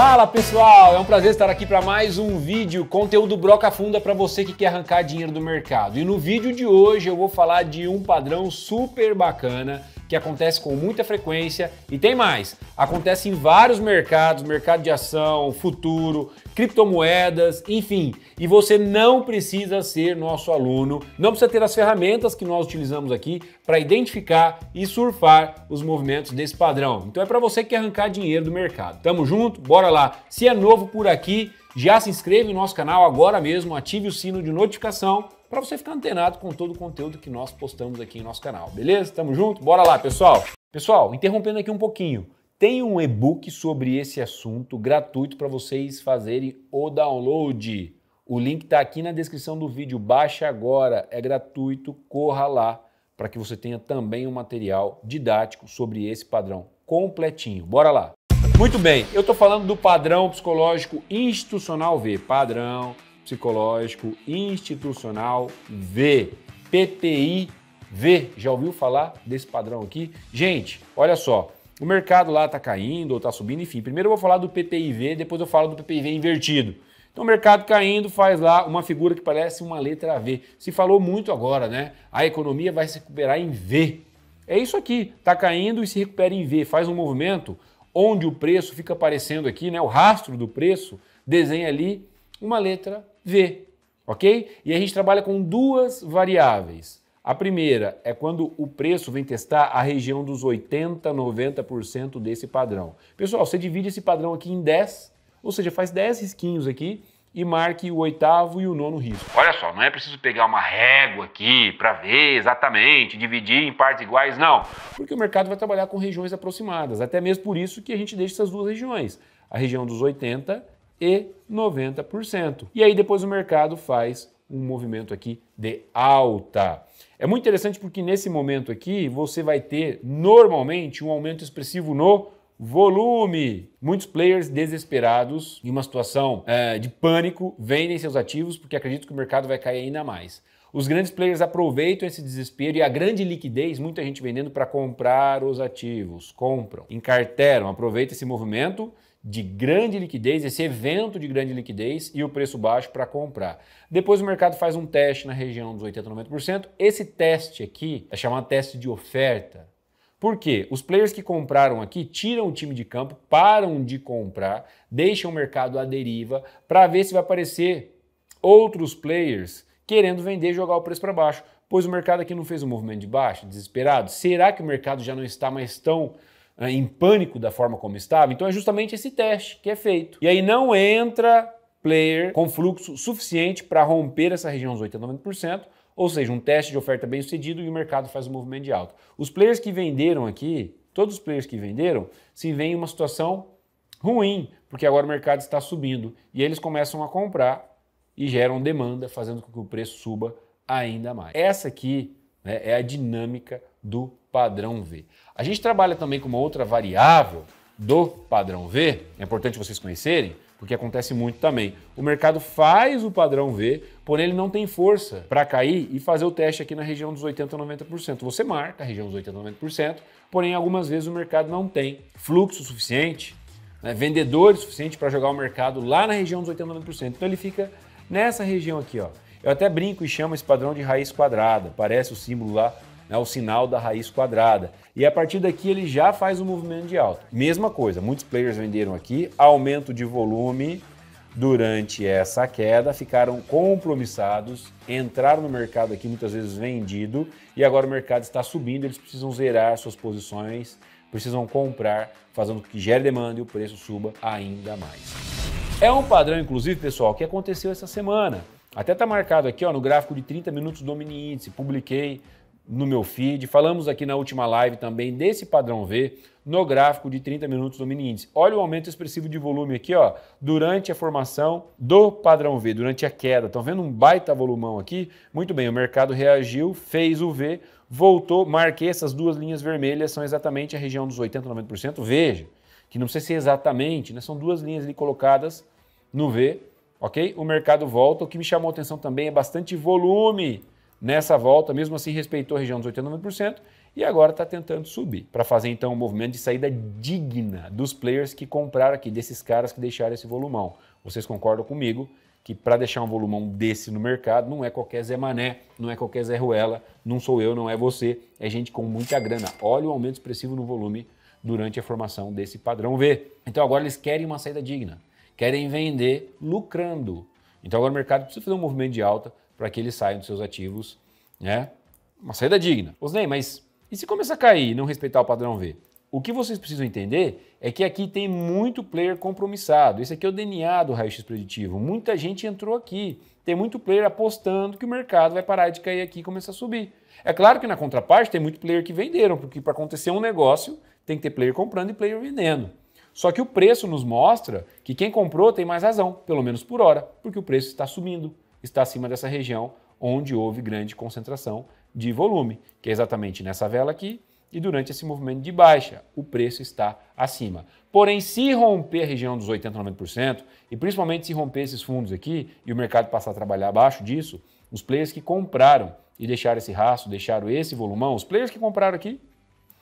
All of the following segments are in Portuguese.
Fala pessoal, é um prazer estar aqui para mais um vídeo, conteúdo broca funda para você que quer arrancar dinheiro do mercado. E no vídeo de hoje eu vou falar de um padrão super bacana que acontece com muita frequência e tem mais. Acontece em vários mercados, mercado de ação, futuro, criptomoedas, enfim. E você não precisa ser nosso aluno, não precisa ter as ferramentas que nós utilizamos aqui para identificar e surfar os movimentos desse padrão. Então é para você que arrancar dinheiro do mercado. Tamo junto, bora lá. Se é novo por aqui, já se inscreva em nosso canal agora mesmo, ative o sino de notificação para você ficar antenado com todo o conteúdo que nós postamos aqui em nosso canal, beleza? Tamo junto? Bora lá, pessoal! Pessoal, interrompendo aqui um pouquinho, tem um e-book sobre esse assunto gratuito para vocês fazerem o download. O link está aqui na descrição do vídeo, baixa agora, é gratuito, corra lá para que você tenha também um material didático sobre esse padrão completinho. Bora lá! Muito bem, eu estou falando do padrão psicológico institucional V. Padrão psicológico institucional V. PPI V. Já ouviu falar desse padrão aqui? Gente, olha só. O mercado lá está caindo ou está subindo, enfim. Primeiro eu vou falar do PPIV, depois eu falo do PPIV invertido. Então, o mercado caindo faz lá uma figura que parece uma letra V. Se falou muito agora, né? A economia vai se recuperar em V. É isso aqui, está caindo e se recupera em V. Faz um movimento onde o preço fica aparecendo aqui, né? O rastro do preço desenha ali uma letra V, ok? E a gente trabalha com duas variáveis. A primeira é quando o preço vem testar a região dos 80, 90% desse padrão. Pessoal, você divide esse padrão aqui em 10, ou seja, faz 10 risquinhos aqui e marque o oitavo e o nono risco. Olha só, não é preciso pegar uma régua aqui para ver exatamente, dividir em partes iguais, não. Porque o mercado vai trabalhar com regiões aproximadas, até mesmo por isso que a gente deixa essas duas regiões, a região dos 80 e 90%. E aí depois o mercado faz um movimento aqui de alta. É muito interessante porque nesse momento aqui você vai ter normalmente um aumento expressivo no volume. Muitos players desesperados, em uma situação é, de pânico, vendem seus ativos porque acreditam que o mercado vai cair ainda mais. Os grandes players aproveitam esse desespero e a grande liquidez, muita gente vendendo para comprar os ativos, compram, encarteram, aproveita esse movimento de grande liquidez, esse evento de grande liquidez e o preço baixo para comprar. Depois o mercado faz um teste na região dos 80, 90%. Esse teste aqui é chamado teste de oferta. Porque Os players que compraram aqui tiram o time de campo, param de comprar, deixam o mercado à deriva para ver se vai aparecer outros players querendo vender e jogar o preço para baixo. Pois o mercado aqui não fez um movimento de baixo, desesperado. Será que o mercado já não está mais tão ah, em pânico da forma como estava? Então é justamente esse teste que é feito. E aí não entra player com fluxo suficiente para romper essa região dos 80, 90% ou seja, um teste de oferta bem sucedido e o mercado faz um movimento de alta. Os players que venderam aqui, todos os players que venderam, se veem em uma situação ruim, porque agora o mercado está subindo e eles começam a comprar e geram demanda, fazendo com que o preço suba ainda mais. Essa aqui né, é a dinâmica do padrão V. A gente trabalha também com uma outra variável do padrão V, é importante vocês conhecerem, porque acontece muito também. O mercado faz o padrão V, porém ele não tem força para cair e fazer o teste aqui na região dos 80% a 90%. Você marca a região dos 80% a 90%, porém algumas vezes o mercado não tem fluxo suficiente, né, vendedores suficiente para jogar o mercado lá na região dos 80% a 90%. Então ele fica nessa região aqui. ó. Eu até brinco e chamo esse padrão de raiz quadrada, parece o símbolo lá né, o sinal da raiz quadrada. E a partir daqui ele já faz o um movimento de alta. Mesma coisa, muitos players venderam aqui, aumento de volume durante essa queda, ficaram compromissados, entraram no mercado aqui muitas vezes vendido e agora o mercado está subindo, eles precisam zerar suas posições, precisam comprar, fazendo com que gere demanda e o preço suba ainda mais. É um padrão, inclusive, pessoal, que aconteceu essa semana. Até está marcado aqui ó, no gráfico de 30 minutos do mini índice. Publiquei no meu feed. Falamos aqui na última live também desse padrão V no gráfico de 30 minutos do mini índice. Olha o aumento expressivo de volume aqui, ó, durante a formação do padrão V, durante a queda. Estão vendo um baita volumão aqui? Muito bem, o mercado reagiu, fez o V, voltou, marquei essas duas linhas vermelhas, são exatamente a região dos 80, 90%. Veja, que não sei se exatamente, né? São duas linhas ali colocadas no V, ok? O mercado volta. O que me chamou atenção também é bastante volume Nessa volta, mesmo assim, respeitou a região dos 89% e agora está tentando subir para fazer então um movimento de saída digna dos players que compraram aqui, desses caras que deixaram esse volumão. Vocês concordam comigo que para deixar um volumão desse no mercado não é qualquer Zé Mané, não é qualquer Zé Ruela, não sou eu, não é você, é gente com muita grana. Olha o aumento expressivo no volume durante a formação desse padrão V. Então agora eles querem uma saída digna, querem vender lucrando. Então agora o mercado precisa fazer um movimento de alta, para que eles saiam dos seus ativos, né? Uma saída digna. Osnei, mas e se começar a cair e não respeitar o padrão V? O que vocês precisam entender é que aqui tem muito player compromissado. Esse aqui é o DNA do raio-x preditivo. Muita gente entrou aqui. Tem muito player apostando que o mercado vai parar de cair aqui e começar a subir. É claro que na contraparte tem muito player que venderam, porque para acontecer um negócio tem que ter player comprando e player vendendo. Só que o preço nos mostra que quem comprou tem mais razão, pelo menos por hora, porque o preço está subindo está acima dessa região onde houve grande concentração de volume, que é exatamente nessa vela aqui, e durante esse movimento de baixa, o preço está acima. Porém, se romper a região dos 80%, 90%, e principalmente se romper esses fundos aqui e o mercado passar a trabalhar abaixo disso, os players que compraram e deixaram esse rastro, deixaram esse volumão, os players que compraram aqui,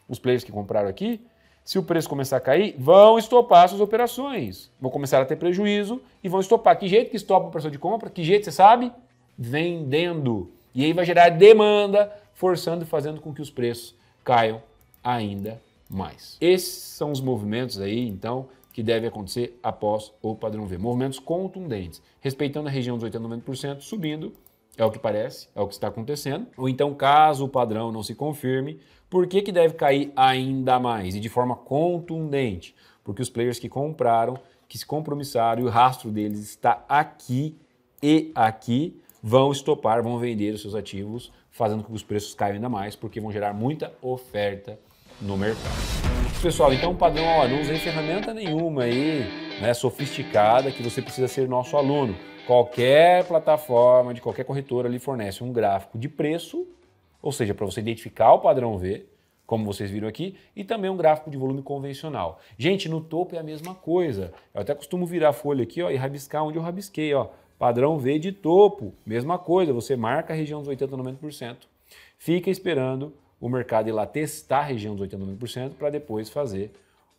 os players que compraram aqui, se o preço começar a cair, vão estopar suas operações. Vão começar a ter prejuízo e vão estopar. Que jeito que estopa a operação de compra? Que jeito você sabe? Vendendo. E aí vai gerar demanda, forçando e fazendo com que os preços caiam ainda mais. Esses são os movimentos aí, então, que devem acontecer após o padrão V. Movimentos contundentes, respeitando a região dos 80 90%, subindo é o que parece, é o que está acontecendo. Ou então, caso o padrão não se confirme, por que, que deve cair ainda mais e de forma contundente? Porque os players que compraram, que se compromissaram e o rastro deles está aqui e aqui, vão estopar, vão vender os seus ativos, fazendo com que os preços caiam ainda mais, porque vão gerar muita oferta no mercado. Pessoal, então padrão, ó, não usei ferramenta nenhuma aí, né, sofisticada, que você precisa ser nosso aluno. Qualquer plataforma de qualquer corretora lhe fornece um gráfico de preço, ou seja, para você identificar o padrão V, como vocês viram aqui, e também um gráfico de volume convencional. Gente, no topo é a mesma coisa. Eu até costumo virar a folha aqui ó, e rabiscar onde eu rabisquei. Ó. Padrão V de topo, mesma coisa. Você marca a região dos 80% a 90%, fica esperando o mercado ir lá testar a região dos 80% para depois fazer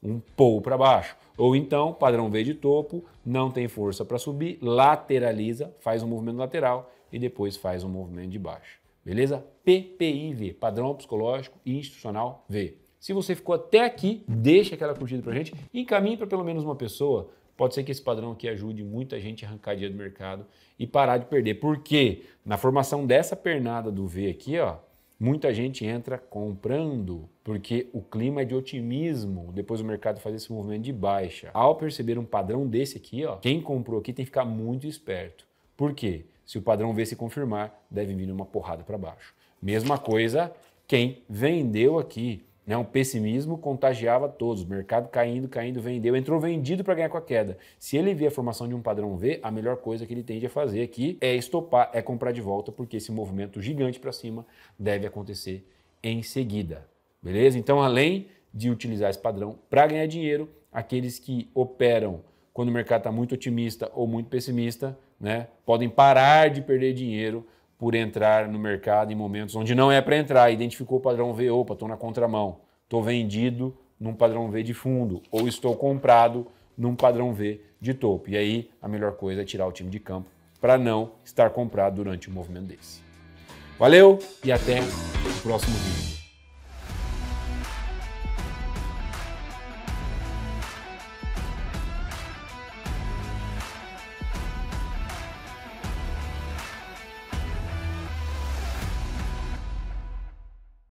um pouco para baixo. Ou então, padrão V de topo, não tem força para subir, lateraliza, faz um movimento lateral e depois faz um movimento de baixo. Beleza? PPIV, padrão psicológico e institucional V. Se você ficou até aqui, deixa aquela curtida para gente, encaminhe para pelo menos uma pessoa. Pode ser que esse padrão aqui ajude muita gente a arrancar dinheiro do mercado e parar de perder. Porque na formação dessa pernada do V aqui, ó, Muita gente entra comprando porque o clima é de otimismo, depois o mercado faz esse movimento de baixa. Ao perceber um padrão desse aqui, ó, quem comprou aqui tem que ficar muito esperto. Por quê? Se o padrão V se confirmar, deve vir uma porrada para baixo. Mesma coisa quem vendeu aqui. Né? Um pessimismo contagiava todos. O mercado caindo, caindo, vendeu, entrou vendido para ganhar com a queda. Se ele vê a formação de um padrão V, a melhor coisa que ele tende a fazer aqui é estopar, é comprar de volta, porque esse movimento gigante para cima deve acontecer em seguida. Beleza? Então, além de utilizar esse padrão para ganhar dinheiro, aqueles que operam quando o mercado está muito otimista ou muito pessimista, né, podem parar de perder dinheiro por entrar no mercado em momentos onde não é para entrar, identificou o padrão V, opa, estou na contramão, estou vendido num padrão V de fundo, ou estou comprado num padrão V de topo. E aí a melhor coisa é tirar o time de campo para não estar comprado durante um movimento desse. Valeu e até o próximo vídeo.